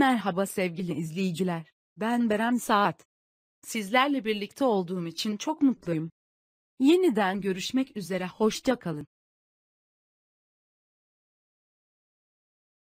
Merhaba sevgili izleyiciler, ben Berem Saat. Sizlerle birlikte olduğum için çok mutluyum. Yeniden görüşmek üzere hoşça kalın.